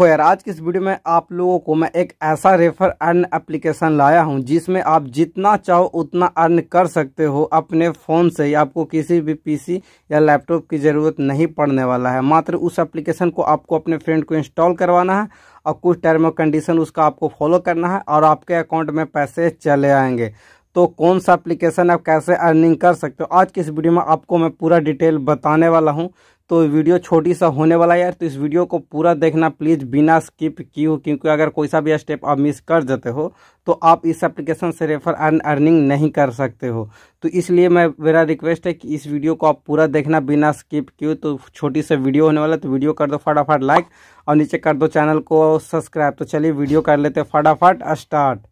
देखो यार आज की इस वीडियो में आप लोगों को मैं एक ऐसा रेफर अर्न एप्लीकेशन लाया हूं जिसमें आप जितना चाहो उतना अर्न कर सकते हो अपने फ़ोन से ही आपको किसी भी पीसी या लैपटॉप की ज़रूरत नहीं पड़ने वाला है मात्र उस एप्लीकेशन को आपको अपने फ्रेंड को इंस्टॉल करवाना है और कुछ टर्म और कंडीशन उसका आपको फॉलो करना है और आपके अकाउंट में पैसे चले आएंगे तो कौन सा एप्लीकेशन आप कैसे अर्निंग कर सकते हो आज की इस वीडियो में आपको मैं पूरा डिटेल बताने वाला हूँ तो वीडियो छोटी सा होने वाला है यार तो इस वीडियो को पूरा देखना प्लीज़ बिना स्किप क्यों क्योंकि अगर कोई सा भी स्टेप आप मिस कर देते हो तो आप इस एप्लीकेशन से रेफर अर्न अर्निंग नहीं कर सकते हो तो इसलिए मैं मेरा रिक्वेस्ट है कि इस वीडियो को आप पूरा देखना बिना स्किप किए तो छोटी सा वीडियो होने वाला तो वीडियो कर दो फटाफट लाइक और नीचे कर दो चैनल को सब्सक्राइब तो चलिए वीडियो कर लेते फटाफट स्टार्ट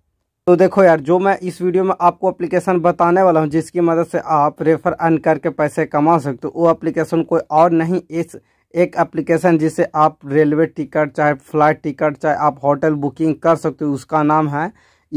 तो देखो यार जो मैं इस वीडियो में आपको एप्लीकेशन बताने वाला हूँ जिसकी मदद से आप रेफर अर्न करके पैसे कमा सकते हो वो एप्लीकेशन कोई और नहीं इस एक एप्लीकेशन जिसे आप रेलवे टिकट चाहे फ्लाइट टिकट चाहे आप होटल बुकिंग कर सकते हो उसका नाम है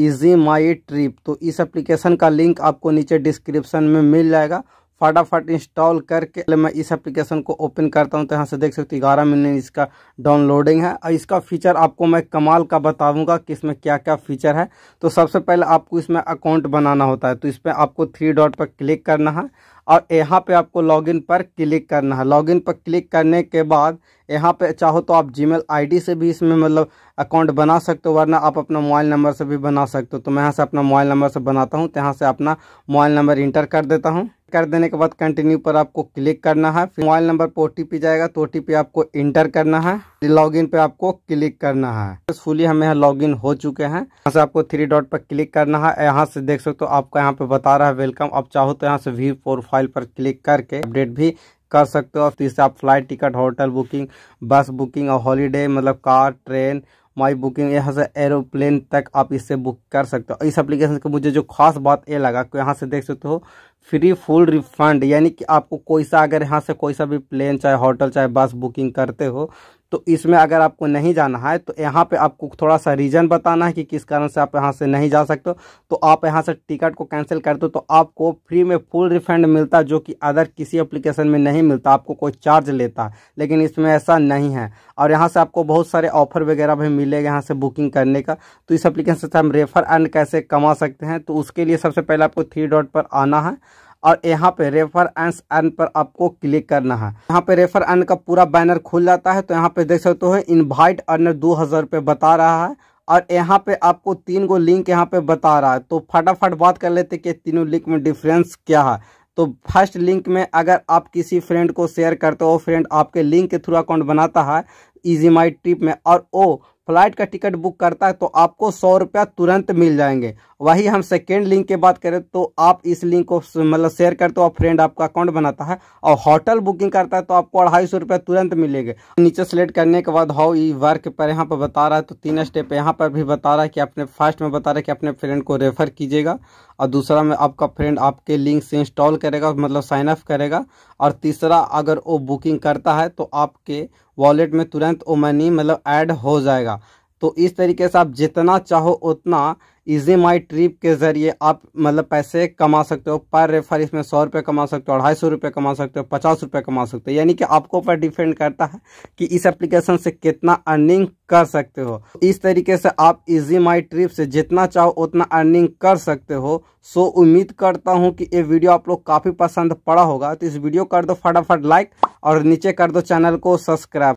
इजी माई ट्रिप तो इस एप्लीकेशन का लिंक आपको नीचे डिस्क्रिप्शन में मिल जाएगा फटाफट इंस्टॉल करके मैं इस एप्लीकेशन को ओपन करता हूं तो यहां से देख सकते हैं ग्यारह मिनट इसका डाउनलोडिंग है और इसका फीचर आपको मैं कमाल का बताऊंगा कि इसमें क्या क्या फीचर है तो सबसे पहले आपको इसमें अकाउंट बनाना होता है तो इस पर आपको थ्री डॉट पर क्लिक करना है और यहाँ पे आपको लॉगिन पर क्लिक करना है लॉगिन पर क्लिक करने के बाद यहाँ पे चाहो तो आप जीमेल आईडी से भी इसमें मतलब अकाउंट बना सकते हो वरना आप अपना मोबाइल नंबर से भी बना सकते हो तो मैं यहाँ से अपना मोबाइल नंबर से बनाता हूँ तो यहाँ से अपना मोबाइल नंबर इंटर कर देता हूँ कर देने के बाद कंटिन्यू पर आपको क्लिक करना है फिर मोबाइल नंबर पर ओ जाएगा तो ओ आपको इंटर करना है लॉग इन पे आपको क्लिक करना है फुली हम यहाँ लॉग हो चुके हैं यहाँ से आपको थ्री डॉट पर क्लिक करना है यहाँ से देख सकते हो आपको यहाँ पे बता रहा है वेलकम आप चाहो तो यहाँ से व्यू प्रोफाइल पर क्लिक करके अपडेट भी कर सकते हो तो इससे आप flight ticket hotel booking bus booking और हॉलीडे मतलब कार ट्रेन माई बुकिंग यहाँ से एरोप्लेन तक आप इससे बुक कर सकते हो इस एप्लीकेशन की मुझे जो खास बात ये लगा कि यहाँ से देख सकते हो फ्री फुल रिफंड यानी कि आपको कोई सा अगर यहाँ से कोई सा भी प्लेन चाहे होटल चाहे बस बुकिंग करते हो तो इसमें अगर आपको नहीं जाना है तो यहाँ पे आपको थोड़ा सा रीज़न बताना है कि किस कारण से आप यहाँ से नहीं जा सकते तो आप यहाँ से टिकट को कैंसिल कर दो तो आपको फ्री में फुल रिफंड मिलता जो कि अदर किसी एप्लीकेशन में नहीं मिलता आपको कोई चार्ज लेता है लेकिन इसमें ऐसा नहीं है और यहाँ से आपको बहुत सारे ऑफर वगैरह भी मिलेगा यहाँ से बुकिंग करने का तो इस एप्लीकेशन से हम रेफर एंड कैसे कमा सकते हैं तो उसके लिए सबसे पहले आपको थ्री डॉट पर आना है और यहाँ पे रेफर एंस एन पर आपको क्लिक करना है यहाँ पे रेफर एन का पूरा बैनर खुल जाता है तो यहाँ पे देख सकते हो इन्वाइट अर्नर दो हज़ार रुपये बता रहा है और यहाँ पे आपको तीन गो लिंक यहाँ पे बता रहा है तो फटाफट बात कर लेते कि तीनों लिंक में डिफरेंस क्या है तो फर्स्ट लिंक में अगर आप किसी फ्रेंड को शेयर करते हो फ्रेंड आपके लिंक के थ्रू अकाउंट बनाता है इजी माई ट्रिप में और ओ फ्लाइट का टिकट बुक करता है तो आपको सौ रुपया तुरंत मिल जाएंगे वही हम सेकेंड लिंक के बात करें तो आप इस लिंक को मतलब शेयर करते हो आप फ्रेंड आपका अकाउंट बनाता है और होटल बुकिंग करता है तो आपको अढ़ाई सौ रुपये तुरंत मिलेगा नीचे सेलेक्ट करने के बाद हाउ ई वर्क पर यहाँ पर बता रहा है तो तीन स्टेप यहाँ पर भी बता रहा है कि अपने फर्स्ट में बता रहा है कि अपने फ्रेंड को रेफर कीजिएगा और दूसरा में आपका फ्रेंड आपके लिंक से इंस्टॉल करेगा मतलब साइन अप करेगा और तीसरा अगर वो बुकिंग करता है तो आपके वॉलेट में तुरंत वो मनी मतलब ऐड हो जाएगा तो इस तरीके से आप जितना चाहो उतना इजी माई ट्रिप के ज़रिए आप मतलब पैसे कमा सकते हो पर रेफर इसमें सौ रुपये कमा सकते हो अढ़ाई सौ रुपये कमा सकते हो पचास रुपये कमा सकते हो यानी कि आपको ऊपर डिपेंड करता है कि इस एप्लीकेशन से कितना अर्निंग कर सकते हो इस तरीके से आप इजी माई ट्रिप से जितना चाहो उतना अर्निंग कर सकते हो सो उम्मीद करता हूँ कि ये वीडियो आप लोग काफ़ी पसंद पड़ा होगा तो इस वीडियो कर दो फटाफट लाइक और नीचे कर दो चैनल को सब्सक्राइब